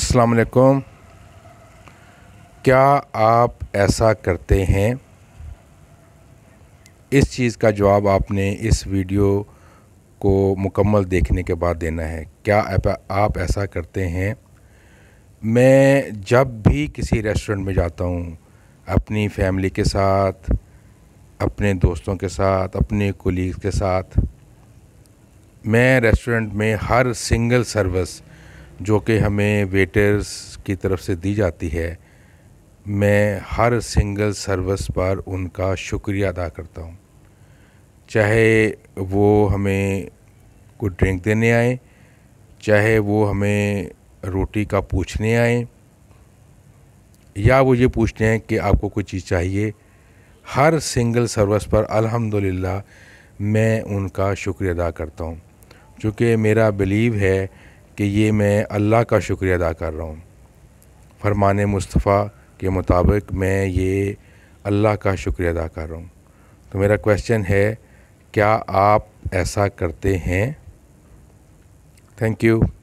अस्सलाम वालेकुम क्या आप ऐसा करते हैं इस चीज़ का जवाब आपने इस वीडियो को मुकम्मल देखने के बाद देना है क्या आप ऐसा करते हैं मैं जब भी किसी रेस्टोरेंट में जाता हूँ अपनी फैमिली के साथ अपने दोस्तों के साथ अपने कोलीग के साथ मैं रेस्टोरेंट में हर सिंगल सर्विस जो कि हमें वेटर्स की तरफ से दी जाती है मैं हर सिंगल सर्विस पर उनका शुक्रिया अदा करता हूँ चाहे वो हमें कोई ड्रिंक देने आए चाहे वो हमें रोटी का पूछने आए या वो ये पूछते हैं कि आपको कोई चीज़ चाहिए हर सिंगल सर्विस पर अल्हम्दुलिल्लाह मैं उनका शुक्रिया अदा करता हूँ क्योंकि मेरा बिलीव है कि ये मैं अल्लाह का शुक्रिया अदा कर रहा हूँ फरमान मुस्तफ़ा के मुताबिक मैं ये अल्लाह का शुक्रिया अदा कर रहा हूँ तो मेरा क्वेश्चन है क्या आप ऐसा करते हैं थैंक यू